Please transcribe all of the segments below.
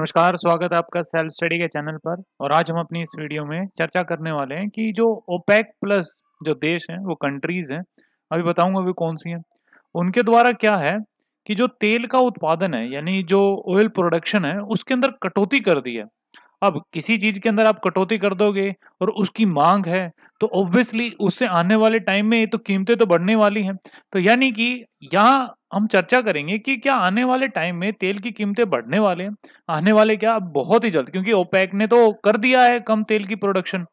नमस्कार स्वागत है आपका सेल्फ स्टडी के चैनल पर और आज हम अपनी इस वीडियो में चर्चा करने वाले हैं कि जो ओपेक प्लस जो देश हैं वो कंट्रीज हैं अभी बताऊंगा अभी कौन सी हैं उनके द्वारा क्या है कि जो तेल का उत्पादन है यानी जो ऑयल प्रोडक्शन है उसके अंदर कटौती कर दी है अब किसी चीज़ के अंदर आप कटौती कर दोगे और उसकी मांग है तो ऑब्वियसली उससे आने वाले टाइम में तो कीमतें तो बढ़ने वाली हैं तो यानी कि यहाँ हम चर्चा करेंगे कि क्या आने वाले टाइम में तेल की कीमतें बढ़ने वाले हैं आने वाले क्या अब बहुत ही जल्द क्योंकि ओपैक ने तो कर दिया है कम तेल की प्रोडक्शन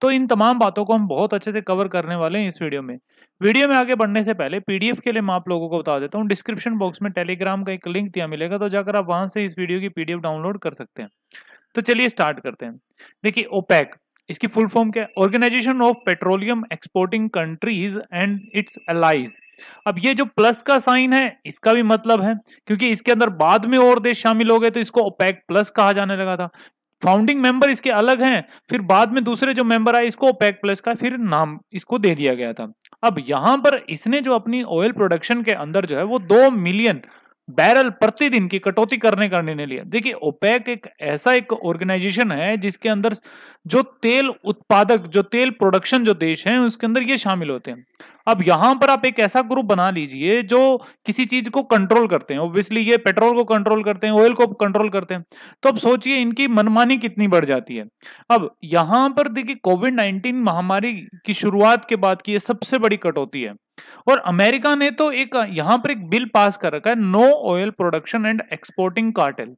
तो इन तमाम बातों को हम बहुत अच्छे से कवर करने वाले हैं इस वीडियो में वीडियो में आगे बढ़ने से पहले पीडीएफ के लिए मैं आप लोगों को बता देता हूँ डिस्क्रिप्शन बॉक्स में टेलीग्राम का एक लिंक दिया मिलेगा तो जाकर आप वहां से इस वीडियो की पीडीएफ डाउनलोड कर सकते हैं तो चलिए स्टार्ट करते हैं देखिए ओपेक इसकी फुल फॉर्म क्या है organisation of petroleum exporting countries and its allies अब ये जो प्लस का साइन है इसका भी मतलब है क्योंकि इसके अंदर बाद में और देश शामिल हो गए तो इसको ओपेक प्लस कहा जाने लगा था फाउंडिंग मेंबर इसके अलग हैं फिर बाद में दूसरे जो मेंबर आए इसको ओपेक प्लस का फिर नाम इसको दे दिया गया था अब यहां पर इसने जो अपनी ऑयल प्रोडक्शन के अंदर जो है वो दो मिलियन बैरल प्रतिदिन की कटौती करने का निर्णय लिया देखिए ओपेक एक ऐसा एक ऑर्गेनाइजेशन है जिसके अंदर जो तेल उत्पादक जो तेल प्रोडक्शन जो देश हैं उसके अंदर ये शामिल होते हैं अब यहां पर आप एक ऐसा ग्रुप बना लीजिए जो किसी चीज को कंट्रोल करते हैं ऑब्वियसली ये पेट्रोल को कंट्रोल करते हैं ऑयल को कंट्रोल करते हैं तो अब सोचिए इनकी मनमानी कितनी बढ़ जाती है अब यहां पर देखिए कोविड नाइनटीन महामारी की शुरुआत के बाद की ये सबसे बड़ी कटौती है और अमेरिका ने तो एक यहां पर एक बिल पास कर रखा है no oil production and exporting cartel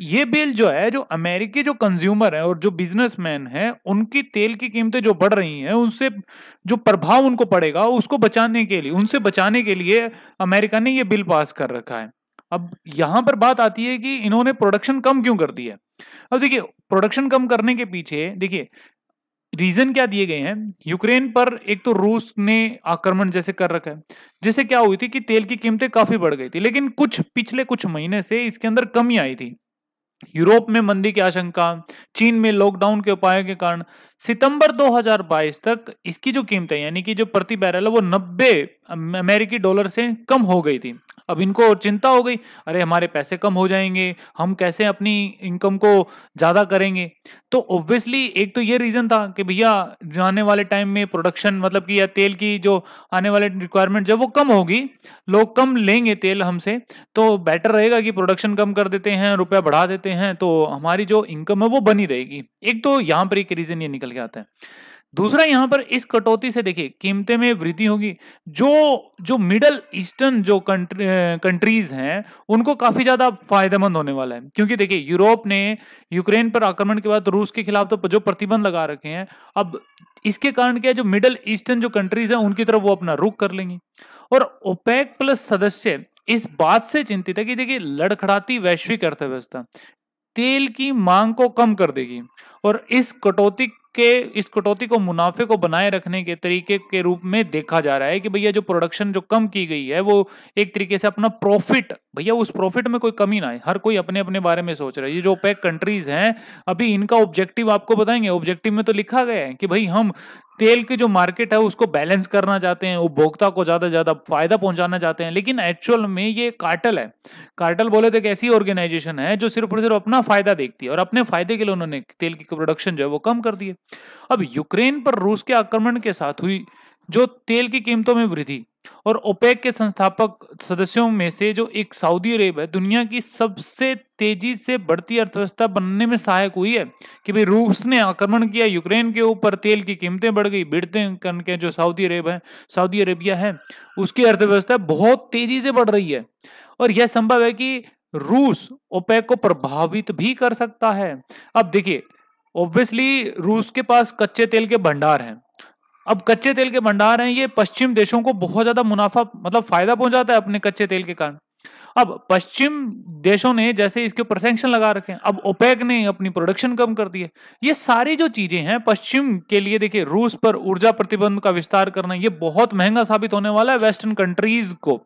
ये बिल जो है जो अमेरिकी जो कंज्यूमर है और जो बिजनेसमैन है उनकी तेल की कीमतें जो बढ़ रही हैं उनसे जो प्रभाव उनको पड़ेगा उसको बचाने के लिए उनसे बचाने के लिए अमेरिका ने ये बिल पास कर रखा है अब यहां पर बात आती है कि इन्होंने प्रोडक्शन कम क्यों कर दी है अब देखिए प्रोडक्शन कम करने के पीछे देखिए रीजन क्या दिए गए हैं यूक्रेन पर एक तो रूस ने आक्रमण जैसे कर रखा है जिससे क्या हुई थी कि तेल की कीमतें काफी बढ़ गई थी लेकिन कुछ पिछले कुछ महीने से इसके अंदर कमी आई थी यूरोप में मंदी की आशंका चीन में लॉकडाउन के उपायों के कारण सितंबर 2022 तक इसकी जो कीमतें यानी कि जो प्रति बैरल है वो 90 अमेरिकी डॉलर से कम हो गई थी अब इनको चिंता हो गई अरे हमारे पैसे कम हो जाएंगे हम कैसे अपनी इनकम को ज़्यादा करेंगे तो ऑब्वियसली एक तो ये रीज़न था कि भैया आने वाले टाइम में प्रोडक्शन मतलब कि या तेल की जो आने वाले रिक्वायरमेंट जब वो कम होगी लोग कम लेंगे तेल हमसे तो बेटर रहेगा कि प्रोडक्शन कम कर देते हैं रुपया बढ़ा देते हैं तो हमारी जो इनकम है वो बनी रहेगी एक तो यहाँ पर एक रीज़न ये निकल के आता है दूसरा यहां पर इस कटौती से देखिए कीमतें में वृद्धि होगी जो जो मिडल ईस्टर्न जो कंट्री कंट्रीज हैं उनको काफी ज्यादा फायदेमंद होने वाला है क्योंकि देखिए यूरोप ने यूक्रेन पर आक्रमण के बाद रूस के खिलाफ तो जो प्रतिबंध लगा रखे हैं अब इसके कारण क्या जो मिडल ईस्टर्न जो कंट्रीज हैं उनकी तरफ वो अपना रुख कर लेंगी और ओपेक प्लस सदस्य इस बात से चिंतित है कि देखिए लड़खड़ाती वैश्विक अर्थव्यवस्था तेल की मांग को कम कर देगी और इस कटौती के इस कटौती को मुनाफे को बनाए रखने के तरीके के रूप में देखा जा रहा है कि भैया जो प्रोडक्शन जो कम की गई है वो एक तरीके से अपना प्रॉफिट भैया उस प्रॉफिट में कोई कमी ना है हर कोई अपने अपने बारे में सोच रहा है ये जो पैक कंट्रीज हैं अभी इनका ऑब्जेक्टिव आपको बताएंगे ऑब्जेक्टिव में तो लिखा गया है कि भाई हम तेल की जो मार्केट है उसको बैलेंस करना चाहते हैं उपभोक्ता को ज्यादा ज्यादा फायदा पहुंचाना चाहते हैं लेकिन एक्चुअल में ये कार्टल है कार्टल बोले तो एक ऐसी ऑर्गेनाइजेशन है जो सिर्फ और सिर्फ अपना फायदा देखती है और अपने फायदे के लिए उन्होंने तेल की प्रोडक्शन जो है वो कम कर दी है अब यूक्रेन पर रूस के आक्रमण के साथ हुई जो तेल की कीमतों में वृद्धि और ओपेक के संस्थापक सदस्यों में से जो एक सऊदी अरेब है दुनिया की सबसे तेजी से बढ़ती अर्थव्यवस्था बनने में सहायक हुई है कि भाई रूस ने आक्रमण किया यूक्रेन के ऊपर तेल की कीमतें बढ़ गई बिड़ते कन के जो सऊदी अरेब है सऊदी अरेबिया है उसकी अर्थव्यवस्था बहुत तेजी से बढ़ रही है और यह संभव है कि रूस ओपेक को प्रभावित भी कर सकता है अब देखिए ऑब्वियसली रूस के पास कच्चे तेल के भंडार हैं अब कच्चे तेल के भंडार हैं ये पश्चिम देशों को बहुत ज्यादा मुनाफा मतलब फायदा पहुंचाता है अपने कच्चे तेल के कारण अब पश्चिम देशों ने जैसे इसके ऊपर सेंक्शन लगा रखे हैं अब ओपेक ने अपनी प्रोडक्शन कम कर दी है ये सारी जो चीजें हैं पश्चिम के लिए देखिए रूस पर ऊर्जा प्रतिबंध का विस्तार करना ये बहुत महंगा साबित होने वाला है वेस्टर्न कंट्रीज को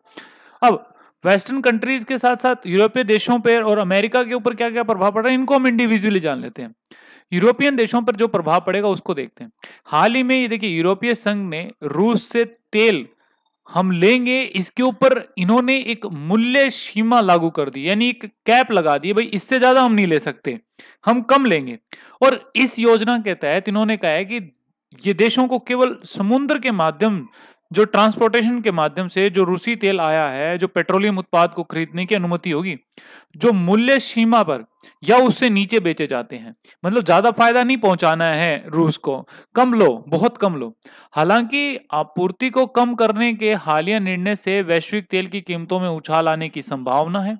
अब वेस्टर्न कंट्रीज के साथ साथ यूरोपीय देशों पर और अमेरिका के ऊपर क्या क्या प्रभाव पड़ रहा है इनको हम इंडिविजुअली जान लेते हैं यूरोपियन देशों पर जो प्रभाव पड़ेगा उसको देखते हैं हाल ही में ये देखिए यूरोपीय संघ ने रूस से तेल हम लेंगे इसके ऊपर इन्होंने एक मूल्य सीमा लागू कर दी यानी एक कैप लगा दी भाई इससे ज्यादा हम नहीं ले सकते हम कम लेंगे और इस योजना के तहत इन्होंने कहा है कि ये देशों को केवल समुद्र के माध्यम जो ट्रांसपोर्टेशन के माध्यम से जो रूसी तेल आया है जो पेट्रोलियम उत्पाद को खरीदने की अनुमति होगी जो मूल्य सीमा पर या उससे नीचे बेचे जाते हैं मतलब ज्यादा फायदा नहीं पहुंचाना है रूस को कम लो बहुत कम लो हालांकि आपूर्ति को कम करने के हालिया निर्णय से वैश्विक तेल की कीमतों में उछाल आने की संभावना है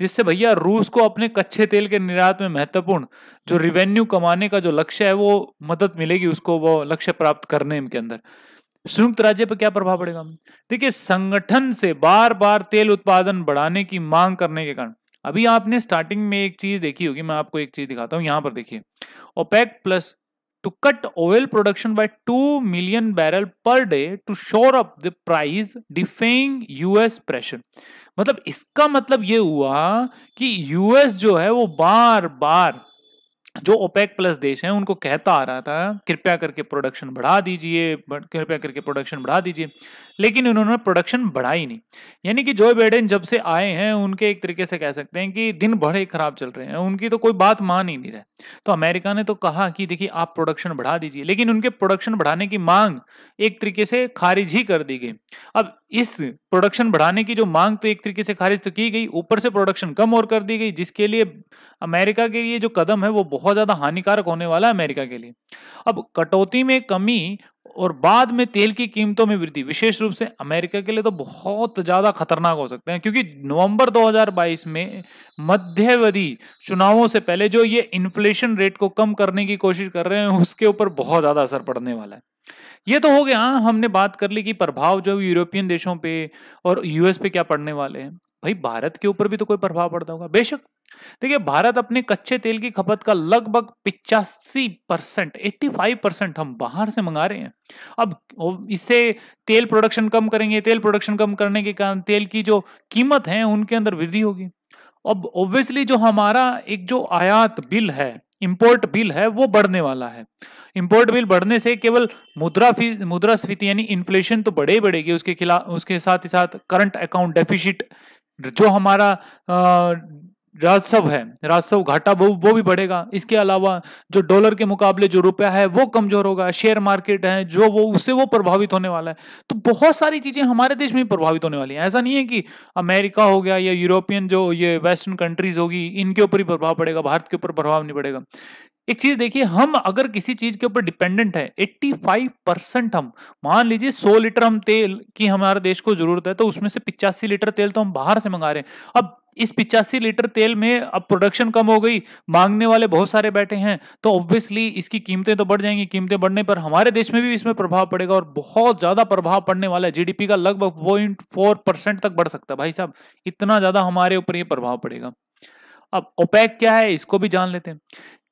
जिससे भैया रूस को अपने कच्चे तेल के निर्यात में महत्वपूर्ण जो रिवेन्यू कमाने का जो लक्ष्य है वो मदद मिलेगी उसको वो लक्ष्य प्राप्त करने के अंदर संयुक्त राज्य पर क्या प्रभाव पड़ेगा देखिए संगठन से बार बार तेल उत्पादन बढ़ाने की मांग करने के कारण अभी आपने स्टार्टिंग में एक चीज देखी होगी मैं आपको एक चीज दिखाता हूं यहां पर देखिए OPEC plus to cut oil production by two million barrel per day to shore up the price defying US pressure मतलब इसका मतलब ये हुआ कि यूएस जो है वो बार बार जो ओपेक प्लस देश हैं उनको कहता आ रहा था कृपया करके प्रोडक्शन बढ़ा दीजिए कृपया करके प्रोडक्शन बढ़ा दीजिए लेकिन उन्होंने प्रोडक्शन बढ़ाई नहीं यानी कि जो बाइडेन जब से आए हैं उनके एक तरीके से कह सकते हैं कि दिन भर ही खराब चल रहे हैं उनकी तो कोई बात मान ही नहीं रहा तो अमेरिका ने तो कहा कि देखिए आप प्रोडक्शन बढ़ा दीजिए लेकिन उनके प्रोडक्शन बढ़ाने की मांग एक तरीके से खारिज ही कर दी गई अब इस प्रोडक्शन बढ़ाने की जो मांग तो एक तरीके से खारिज तो की गई ऊपर से प्रोडक्शन कम और कर दी गई जिसके लिए अमेरिका के लिए जो कदम है वो बहुत ज़्यादा हानिकारक होने वाला है अमेरिका के लिए अब कटौती में कमी और बाद में तेल की कीमतों में वृद्धि विशेष रूप से अमेरिका के लिए तो बहुत ज़्यादा खतरनाक हो सकते हैं क्योंकि नवंबर 2022 में मध्यवधि चुनावों से पहले जो ये इन्फ्लेशन रेट को कम करने की कोशिश कर रहे हैं उसके ऊपर बहुत ज़्यादा असर पड़ने वाला है ये तो हो गया हाँ, हमने बात कर ली कि प्रभाव जो यूरोपियन देशों पर और यूएस पे क्या पड़ने वाले हैं भाई भारत के ऊपर भी तो कोई प्रभाव पड़ता होगा बेशक देखिए भारत अपने कच्चे तेल की खपत का लगभग पिचासी परसेंट एट्टी फाइव परसेंट हम बाहर से मंगा रहे हैं अब इससे तेल प्रोडक्शन कम करेंगे तेल प्रोडक्शन कम करने के कारण तेल की जो कीमत है उनके अंदर वृद्धि होगी अब ऑब्वियसली जो हमारा एक जो आयात बिल है इम्पोर्ट बिल है वो बढ़ने वाला है इम्पोर्ट बिल बढ़ने से केवल मुद्रा मुद्रास्फीति यानी इन्फ्लेशन तो बढ़े ही बढ़ेगी उसके खिलाफ उसके साथ ही साथ करंट अकाउंट डेफिशिट जो हमारा आ, राजस्व है राजस्व घाटा वो वो भी बढ़ेगा इसके अलावा जो डॉलर के मुकाबले जो रुपया है वो कमजोर होगा शेयर मार्केट है जो वो उससे वो प्रभावित होने वाला है तो बहुत सारी चीजें हमारे देश में प्रभावित होने वाली हैं ऐसा नहीं है कि अमेरिका हो गया या यूरोपियन जो ये वेस्टर्न कंट्रीज होगी इनके ऊपर ही प्रभाव पड़ेगा भारत के ऊपर प्रभाव नहीं पड़ेगा एक चीज देखिए हम अगर किसी चीज के ऊपर डिपेंडेंट है 85 परसेंट हम मान लीजिए 100 लीटर हम तेल की हमारे देश को जरूरत है तो उसमें से पिचासी लीटर तेल तो हम बाहर से मंगा रहे हैं अब इस पिचासी लीटर तेल में अब प्रोडक्शन कम हो गई मांगने वाले बहुत सारे बैठे हैं तो ऑब्वियसली इसकी कीमतें तो बढ़ जाएंगी कीमतें बढ़ने पर हमारे देश में भी इसमें प्रभाव पड़ेगा और बहुत ज्यादा प्रभाव पड़ने वाला है जीडीपी का लगभग पॉइंट फोर परसेंट तक बढ़ सकता है भाई साहब इतना ज्यादा हमारे ऊपर ये प्रभाव पड़ेगा अब ओपैक क्या है इसको भी जान लेते हैं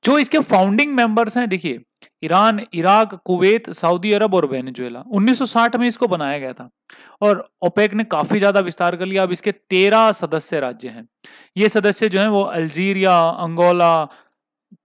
जो इसके फाउंडिंग मेंबर्स हैं देखिए Iran Iraq Kuwait Saudi Arab और वेनेजुएला 1960 में इसको बनाया गया था और ओपेक ने काफी ज्यादा विस्तार कर लिया अब इसके तेरह सदस्य राज्य हैं ये सदस्य जो हैं वो Algeria Angola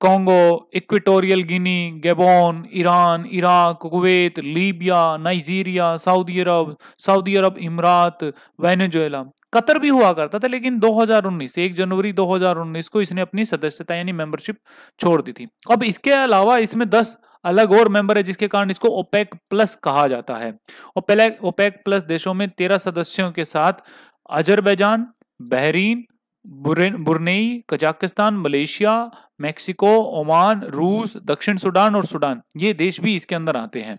Congo Equatorial Guinea Gabon Iran Iraq Kuwait Libya Nigeria Saudi Arab Saudi Arab इमरात वेनेजुएला कतर भी हुआ करता था लेकिन 2019 एक जनवरी 2019 को इसने अपनी सदस्यता यानी मेंबरशिप छोड़ दी थी अब इसके अलावा इसमें 10 अलग और मेंबर है जिसके कारण इसको ओपेक प्लस कहा जाता है ओपेक ओपेक प्लस देशों में तेरह सदस्यों के साथ Azerbaijan Bahrain Brunei Kazakhstan Malaysia Mexico Oman रूस दक्षिण सूडान और सूडान ये देश भी इसके अंदर आते हैं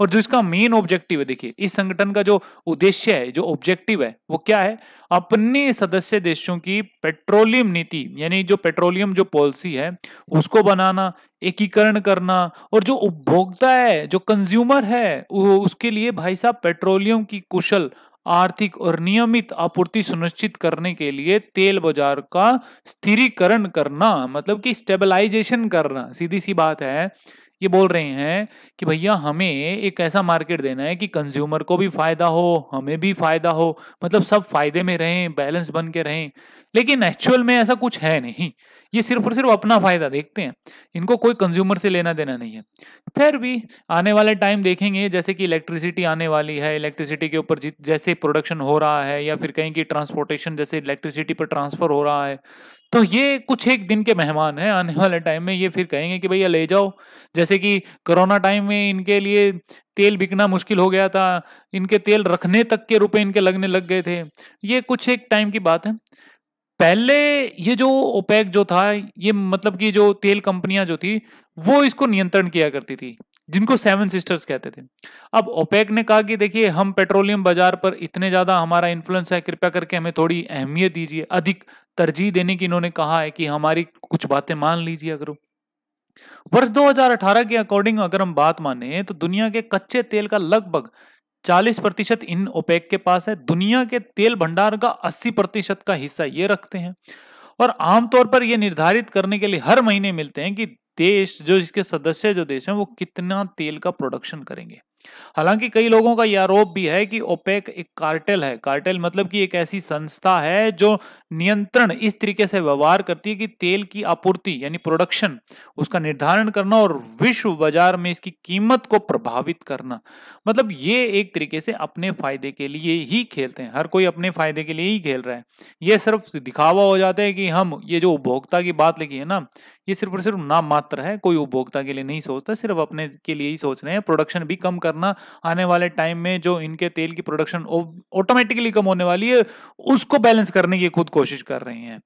और जो इसका मेन ऑब्जेक्टिव है देखिए इस संगठन का जो उद्देश्य है जो ऑब्जेक्टिव है वो क्या है अपने सदस्य देशों की पेट्रोलियम नीति यानी जो पेट्रोलियम जो पॉलिसी है उसको बनाना एकीकरण करना और जो उपभोक्ता है जो कंज्यूमर है उसके लिए भाई साहब पेट्रोलियम की कुशल आर्थिक और नियमित आपूर्ति सुनिश्चित करने के लिए तेल बाजार का स्थिरीकरण करना मतलब कि स्टेबलाइजेशन करना सीधी सी बात है ये बोल रहे हैं कि भैया हमें एक ऐसा मार्केट देना है कि कंज्यूमर को भी फायदा हो हमें भी फायदा हो मतलब सब फायदे में रहें बैलेंस बन के रहें लेकिन एक्चुअल में ऐसा कुछ है नहीं ये सिर्फ और सिर्फ अपना फायदा देखते हैं इनको कोई कंज्यूमर से लेना देना नहीं है फिर भी आने वाले टाइम देखेंगे जैसे कि इलेक्ट्रिसिटी आने वाली है इलेक्ट्रिसिटी के ऊपर जैसे प्रोडक्शन हो रहा है या फिर कहीं की ट्रांसपोर्टेशन जैसे इलेक्ट्रिसिटी पर ट्रांसफर हो रहा है तो ये कुछ एक दिन के मेहमान हैं आने वाले टाइम में ये फिर कहेंगे कि भैया ले जाओ जैसे कि कोरोना टाइम में इनके लिए तेल बिकना मुश्किल हो गया था इनके तेल रखने तक के रुपए इनके लगने लग गए थे ये कुछ एक टाइम की बात है पहले ये जो ओपेक जो था ये मतलब कि जो तेल कंपनियां जो थी वो इसको नियंत्रण किया करती थी जिनको सेवन सिस्टर्स कहते थे अब ओपेक ने कहा कि देखिए हम पेट्रोलियम बाजार पर इतने ज्यादा हमारा इन्फ्लुएंस है कृपया करके हमें थोड़ी अहमियत दीजिए अधिक तरजीह देने की इन्होंने कहा है कि हमारी कुछ बातें मान लीजिए अगर वर्ष 2018 के अकॉर्डिंग अगर हम बात माने तो दुनिया के कच्चे तेल का लगभग 40 प्रतिशत इन ओपेक के पास है दुनिया के तेल भंडार का 80 प्रतिशत का हिस्सा ये रखते हैं और आमतौर पर यह निर्धारित करने के लिए हर महीने मिलते हैं कि देश जो इसके सदस्य जो देश हैं वो कितना तेल का प्रोडक्शन करेंगे हालांकि कई लोगों का यह आरोप भी है कि ओपेक एक कार्टेल है कार्टेल मतलब कि एक ऐसी संस्था है जो नियंत्रण इस तरीके से व्यवहार करती है कि तेल की आपूर्ति यानी प्रोडक्शन उसका निर्धारण करना और विश्व बाजार में इसकी कीमत को प्रभावित करना मतलब ये एक तरीके से अपने फायदे के लिए ही खेलते हैं हर कोई अपने फायदे के लिए ही खेल रहा है ये सिर्फ दिखावा हो जाता है कि हम ये जो उपभोक्ता की बात लिखी है ना ये सिर्फ और सिर्फ नाम मात्र है कोई उपभोक्ता के लिए नहीं सोचता सिर्फ अपने के लिए ही सोच रहे हैं प्रोडक्शन भी कम कर करना आने वाले टाइम में जो इनके तेल की प्रोडक्शन ऑटोमेटिकली कम होने वाली है उसको बैलेंस करने की खुद कोशिश कर रही हैं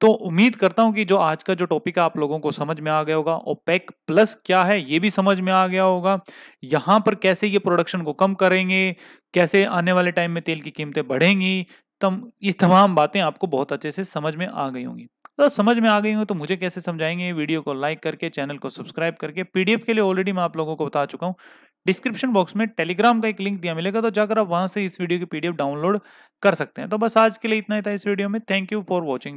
तो उम्मीद करता हूं कि जो आज का जो टॉपिक है आप लोगों को समझ में आ गया होगा ओपेक प्लस क्या है ये भी समझ में आ गया होगा यहां पर कैसे ये प्रोडक्शन को कम करेंगे कैसे आने वाले टाइम में तेल की कीमतें बढ़ेंगी तम ये तमाम बातें आपको बहुत अच्छे से समझ में आ गई होंगी तो समझ में आ गई हो तो मुझे कैसे समझाएंगे वीडियो को लाइक करके चैनल को सब्सक्राइब करके पीडीएफ के लिए ऑलरेडी मैं आप लोगों को बता चुका हूँ डिस्क्रिप्शन बॉक्स में टेलीग्राम का एक लिंक दिया मिलेगा तो जाकर आप वहां से इस वीडियो की पीडीएफ डाउनलोड कर सकते हैं तो बस आज के लिए इतना ही था इस वीडियो में थैंक यू फॉर वॉचिंग